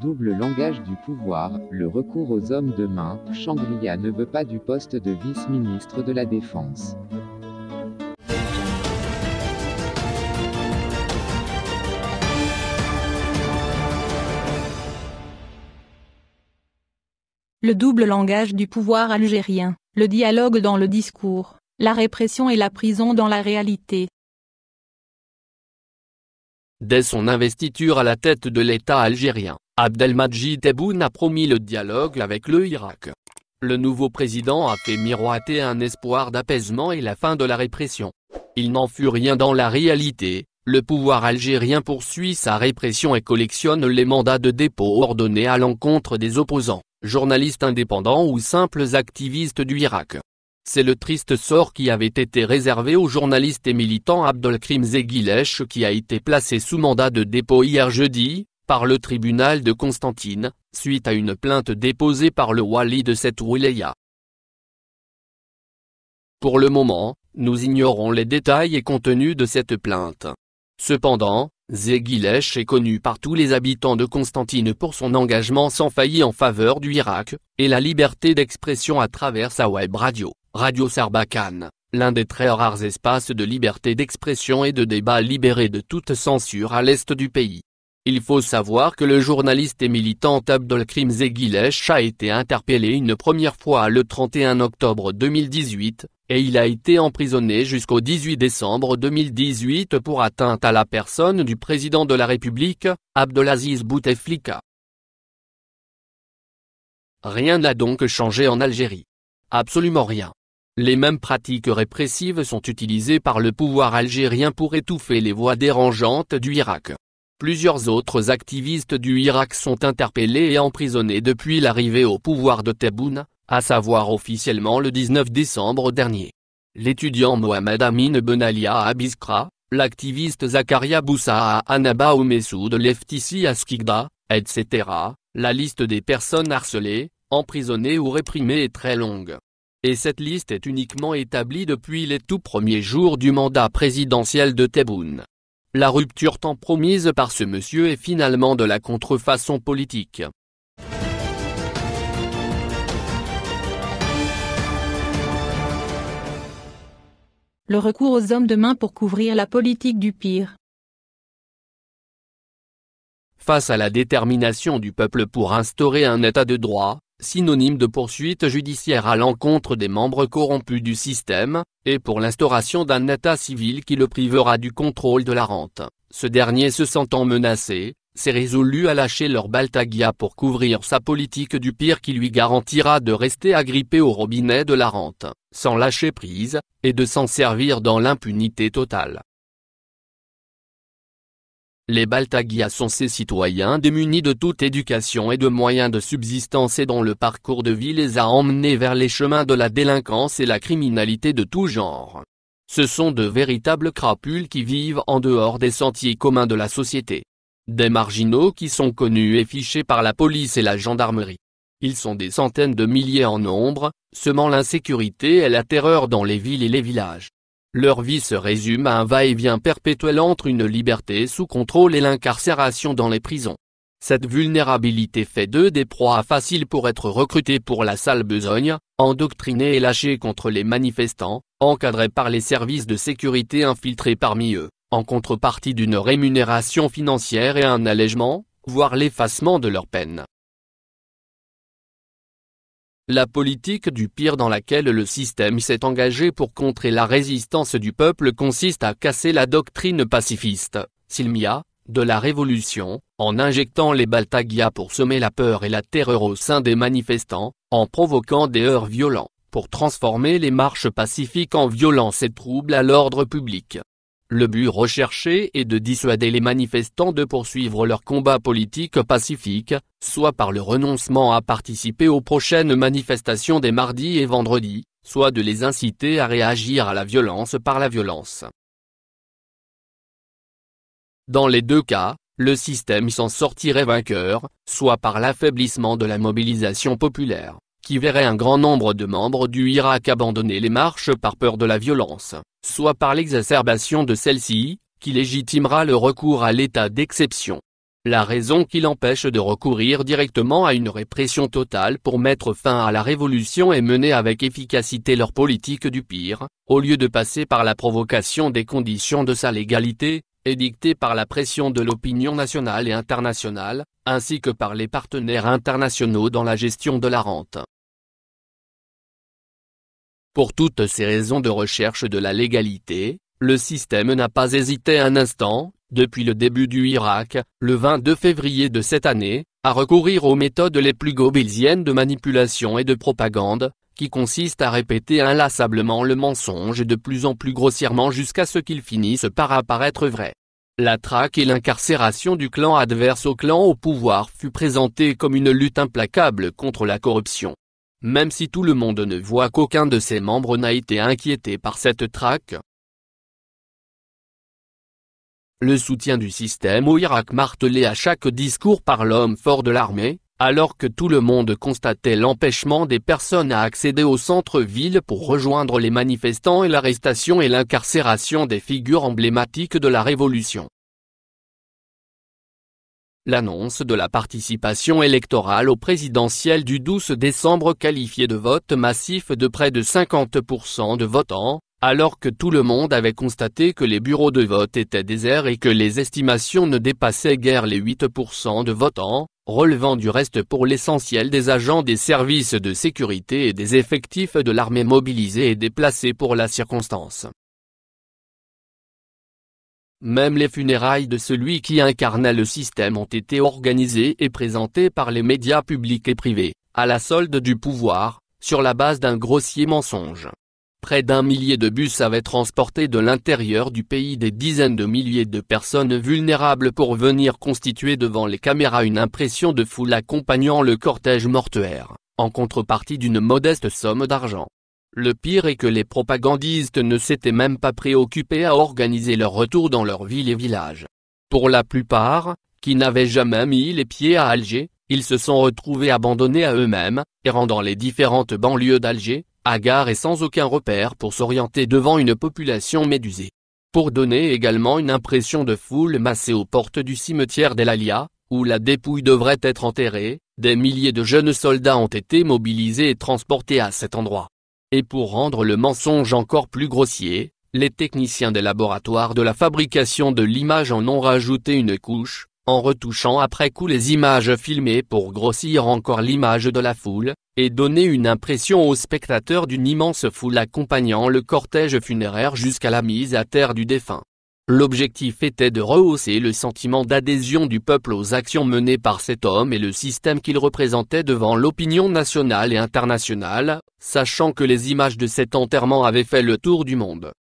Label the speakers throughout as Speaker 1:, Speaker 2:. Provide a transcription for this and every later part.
Speaker 1: Double langage du pouvoir, le recours aux hommes de main, ne veut pas du poste de vice-ministre de la Défense. Le double langage du pouvoir algérien, le dialogue dans le discours, la répression et la prison dans la réalité. Dès son investiture à la tête de l'État algérien, Abdelmajid Tebboune a promis le dialogue avec le Irak. Le nouveau président a fait miroiter un espoir d'apaisement et la fin de la répression. Il n'en fut rien dans la réalité, le pouvoir algérien poursuit sa répression et collectionne les mandats de dépôt ordonnés à l'encontre des opposants, journalistes indépendants ou simples activistes du Irak. C'est le triste sort qui avait été réservé aux journalistes et militants Abdelkrim zeghilech qui a été placé sous mandat de dépôt hier jeudi, par le tribunal de Constantine, suite à une plainte déposée par le wali de cette wilaya. Pour le moment, nous ignorons les détails et contenus de cette plainte. Cependant, Zegilesh est connu par tous les habitants de Constantine pour son engagement sans faillite en faveur du Irak, et la liberté d'expression à travers sa web radio, Radio Sarbakan, l'un des très rares espaces de liberté d'expression et de débat libérés de toute censure à l'est du pays. Il faut savoir que le journaliste et militant Abdelkrim Zeghilesh a été interpellé une première fois le 31 octobre 2018, et il a été emprisonné jusqu'au 18 décembre 2018 pour atteinte à la personne du président de la République, Abdelaziz Bouteflika. Rien n'a donc changé en Algérie. Absolument rien. Les mêmes pratiques répressives sont utilisées par le pouvoir algérien pour étouffer les voix dérangeantes du Irak. Plusieurs autres activistes du Irak sont interpellés et emprisonnés depuis l'arrivée au pouvoir de Teboun, à savoir officiellement le 19 décembre dernier. L'étudiant Mohamed Amin Benalia à Biskra, l'activiste Zakaria Boussa à Anaba ou Leftisi à Skikda, etc., la liste des personnes harcelées, emprisonnées ou réprimées est très longue. Et cette liste est uniquement établie depuis les tout premiers jours du mandat présidentiel de Tebboune. La rupture tant promise par ce monsieur est finalement de la contrefaçon politique. Le recours aux hommes de main pour couvrir la politique du pire. Face à la détermination du peuple pour instaurer un état de droit, synonyme de poursuite judiciaire à l'encontre des membres corrompus du système, et pour l'instauration d'un état civil qui le privera du contrôle de la rente. Ce dernier se sentant menacé, s'est résolu à lâcher leur Baltagia pour couvrir sa politique du pire qui lui garantira de rester agrippé au robinet de la rente, sans lâcher prise, et de s'en servir dans l'impunité totale. Les Baltagia sont ces citoyens démunis de toute éducation et de moyens de subsistance et dont le parcours de vie les a emmenés vers les chemins de la délinquance et la criminalité de tout genre. Ce sont de véritables crapules qui vivent en dehors des sentiers communs de la société. Des marginaux qui sont connus et fichés par la police et la gendarmerie. Ils sont des centaines de milliers en nombre, semant l'insécurité et la terreur dans les villes et les villages. Leur vie se résume à un va-et-vient perpétuel entre une liberté sous contrôle et l'incarcération dans les prisons. Cette vulnérabilité fait d'eux des proies faciles pour être recrutés pour la sale besogne, endoctrinés et lâchés contre les manifestants, encadrés par les services de sécurité infiltrés parmi eux, en contrepartie d'une rémunération financière et un allègement, voire l'effacement de leur peine. La politique du pire dans laquelle le système s'est engagé pour contrer la résistance du peuple consiste à casser la doctrine pacifiste, silmia, de la révolution, en injectant les Baltagia pour semer la peur et la terreur au sein des manifestants, en provoquant des heurts violents, pour transformer les marches pacifiques en violence et troubles à l'ordre public. Le but recherché est de dissuader les manifestants de poursuivre leur combat politique pacifique, soit par le renoncement à participer aux prochaines manifestations des mardis et vendredis, soit de les inciter à réagir à la violence par la violence. Dans les deux cas, le système s'en sortirait vainqueur, soit par l'affaiblissement de la mobilisation populaire qui verrait un grand nombre de membres du Irak abandonner les marches par peur de la violence, soit par l'exacerbation de celle-ci, qui légitimera le recours à l'état d'exception. La raison qui l'empêche de recourir directement à une répression totale pour mettre fin à la révolution et mener avec efficacité leur politique du pire, au lieu de passer par la provocation des conditions de sa légalité, est dictée par la pression de l'opinion nationale et internationale, ainsi que par les partenaires internationaux dans la gestion de la rente. Pour toutes ces raisons de recherche de la légalité, le système n'a pas hésité un instant, depuis le début du Irak, le 22 février de cette année, à recourir aux méthodes les plus gobelziennes de manipulation et de propagande, qui consistent à répéter inlassablement le mensonge de plus en plus grossièrement jusqu'à ce qu'il finisse par apparaître vrai. La traque et l'incarcération du clan adverse au clan au pouvoir fut présentée comme une lutte implacable contre la corruption même si tout le monde ne voit qu'aucun de ses membres n'a été inquiété par cette traque. Le soutien du système au Irak martelé à chaque discours par l'homme fort de l'armée, alors que tout le monde constatait l'empêchement des personnes à accéder au centre-ville pour rejoindre les manifestants et l'arrestation et l'incarcération des figures emblématiques de la Révolution. L'annonce de la participation électorale au présidentiel du 12 décembre qualifié de vote massif de près de 50% de votants, alors que tout le monde avait constaté que les bureaux de vote étaient déserts et que les estimations ne dépassaient guère les 8% de votants, relevant du reste pour l'essentiel des agents des services de sécurité et des effectifs de l'armée mobilisés et déplacés pour la circonstance. Même les funérailles de celui qui incarnait le système ont été organisées et présentées par les médias publics et privés, à la solde du pouvoir, sur la base d'un grossier mensonge. Près d'un millier de bus avaient transporté de l'intérieur du pays des dizaines de milliers de personnes vulnérables pour venir constituer devant les caméras une impression de foule accompagnant le cortège mortuaire, en contrepartie d'une modeste somme d'argent. Le pire est que les propagandistes ne s'étaient même pas préoccupés à organiser leur retour dans leurs villes et villages. Pour la plupart, qui n'avaient jamais mis les pieds à Alger, ils se sont retrouvés abandonnés à eux-mêmes, errant dans les différentes banlieues d'Alger, gare et sans aucun repère pour s'orienter devant une population médusée. Pour donner également une impression de foule massée aux portes du cimetière d'El Alia, où la dépouille devrait être enterrée, des milliers de jeunes soldats ont été mobilisés et transportés à cet endroit. Et pour rendre le mensonge encore plus grossier, les techniciens des laboratoires de la fabrication de l'image en ont rajouté une couche, en retouchant après coup les images filmées pour grossir encore l'image de la foule, et donner une impression aux spectateurs d'une immense foule accompagnant le cortège funéraire jusqu'à la mise à terre du défunt. L'objectif était de rehausser le sentiment d'adhésion du peuple aux actions menées par cet homme et le système qu'il représentait devant l'opinion nationale et internationale, sachant que les images de cet enterrement avaient fait le tour du monde.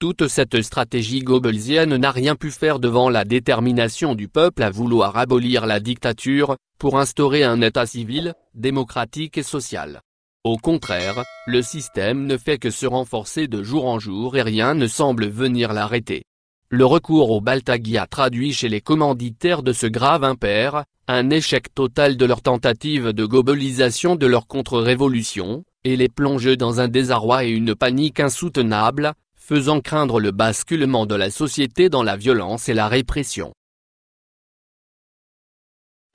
Speaker 1: Toute cette stratégie goebbelsienne n'a rien pu faire devant la détermination du peuple à vouloir abolir la dictature, pour instaurer un État civil, démocratique et social. Au contraire, le système ne fait que se renforcer de jour en jour et rien ne semble venir l'arrêter. Le recours au a traduit chez les commanditaires de ce grave impair, un échec total de leur tentative de gobelisation de leur contre-révolution, et les plonge dans un désarroi et une panique insoutenable, faisant craindre le basculement de la société dans la violence et la répression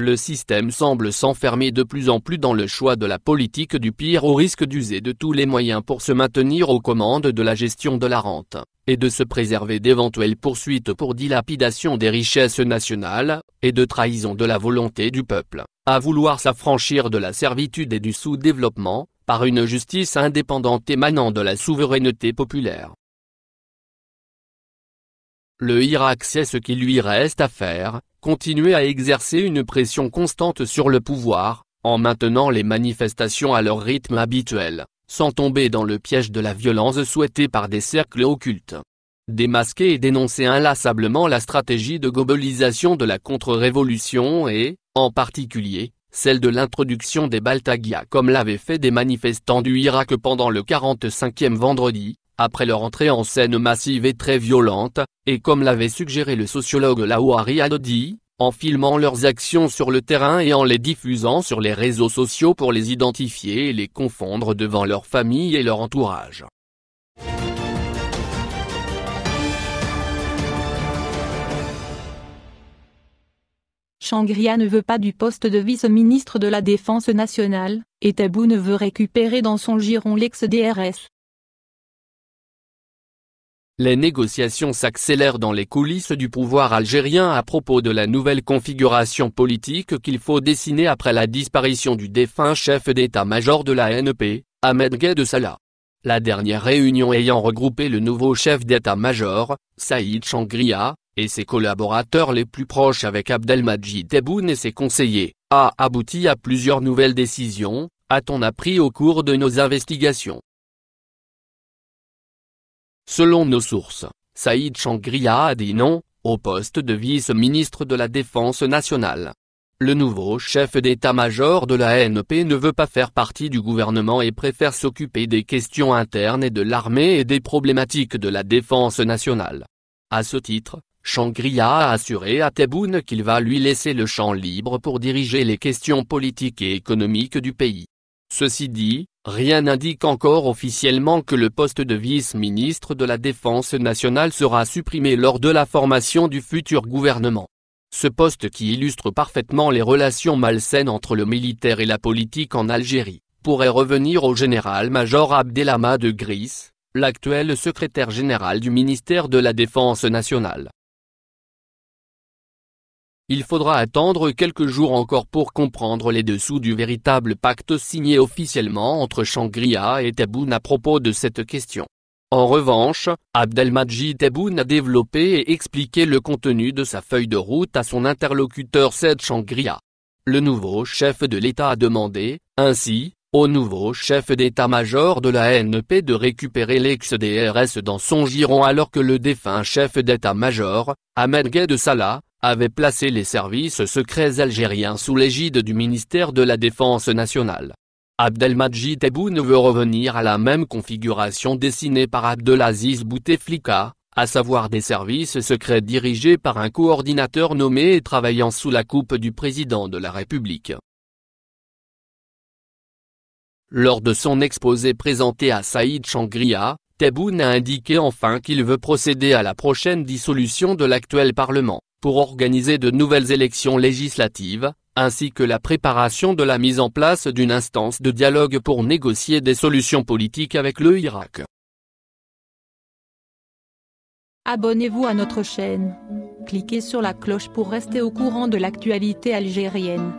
Speaker 1: le système semble s'enfermer de plus en plus dans le choix de la politique du pire au risque d'user de tous les moyens pour se maintenir aux commandes de la gestion de la rente, et de se préserver d'éventuelles poursuites pour dilapidation des richesses nationales, et de trahison de la volonté du peuple, à vouloir s'affranchir de la servitude et du sous-développement, par une justice indépendante émanant de la souveraineté populaire. Le Irak sait ce qu'il lui reste à faire, continuer à exercer une pression constante sur le pouvoir, en maintenant les manifestations à leur rythme habituel, sans tomber dans le piège de la violence souhaitée par des cercles occultes. Démasquer et dénoncer inlassablement la stratégie de gobelisation de la contre-révolution et, en particulier, celle de l'introduction des Baltagia comme l'avaient fait des manifestants du Irak pendant le 45e vendredi, après leur entrée en scène massive et très violente, et comme l'avait suggéré le sociologue Laouari Adodi, en filmant leurs actions sur le terrain et en les diffusant sur les réseaux sociaux pour les identifier et les confondre devant leur famille et leur entourage. Shangria ne veut pas du poste de vice-ministre de la Défense nationale, et Tabou ne veut récupérer dans son giron l'ex-DRS. Les négociations s'accélèrent dans les coulisses du pouvoir algérien à propos de la nouvelle configuration politique qu'il faut dessiner après la disparition du défunt chef d'état-major de la NP, Ahmed Ghed Salah. La dernière réunion ayant regroupé le nouveau chef d'état-major, Saïd Changria, et ses collaborateurs les plus proches avec Abdelmajid Tebboune et ses conseillers, a abouti à plusieurs nouvelles décisions, a-t-on appris au cours de nos investigations. Selon nos sources, Saïd Changria a dit non, au poste de vice-ministre de la Défense nationale. Le nouveau chef d'état-major de la NP ne veut pas faire partie du gouvernement et préfère s'occuper des questions internes et de l'armée et des problématiques de la défense nationale. À ce titre, Shangria a assuré à Tebboune qu'il va lui laisser le champ libre pour diriger les questions politiques et économiques du pays. Ceci dit, Rien n'indique encore officiellement que le poste de vice-ministre de la Défense nationale sera supprimé lors de la formation du futur gouvernement. Ce poste qui illustre parfaitement les relations malsaines entre le militaire et la politique en Algérie, pourrait revenir au général-major Abdelhamad de Gris, l'actuel secrétaire général du ministère de la Défense nationale. Il faudra attendre quelques jours encore pour comprendre les dessous du véritable pacte signé officiellement entre shangri et Tebboune à propos de cette question. En revanche, Abdelmajid Tebboune a développé et expliqué le contenu de sa feuille de route à son interlocuteur Said shangri Le nouveau chef de l'État a demandé, ainsi, au nouveau chef d'état-major de la NP de récupérer l'ex-DRS dans son giron alors que le défunt chef d'état-major, Ahmed Gay de Salah, avait placé les services secrets algériens sous l'égide du ministère de la Défense nationale. Abdelmadjid Tebboune veut revenir à la même configuration dessinée par Abdelaziz Bouteflika, à savoir des services secrets dirigés par un coordinateur nommé et travaillant sous la coupe du président de la République. Lors de son exposé présenté à Saïd Changria, Tebboune a indiqué enfin qu'il veut procéder à la prochaine dissolution de l'actuel Parlement, pour organiser de nouvelles élections législatives, ainsi que la préparation de la mise en place d'une instance de dialogue pour négocier des solutions politiques avec le Irak. Abonnez-vous à notre chaîne. Cliquez sur la cloche pour rester au courant de l'actualité algérienne.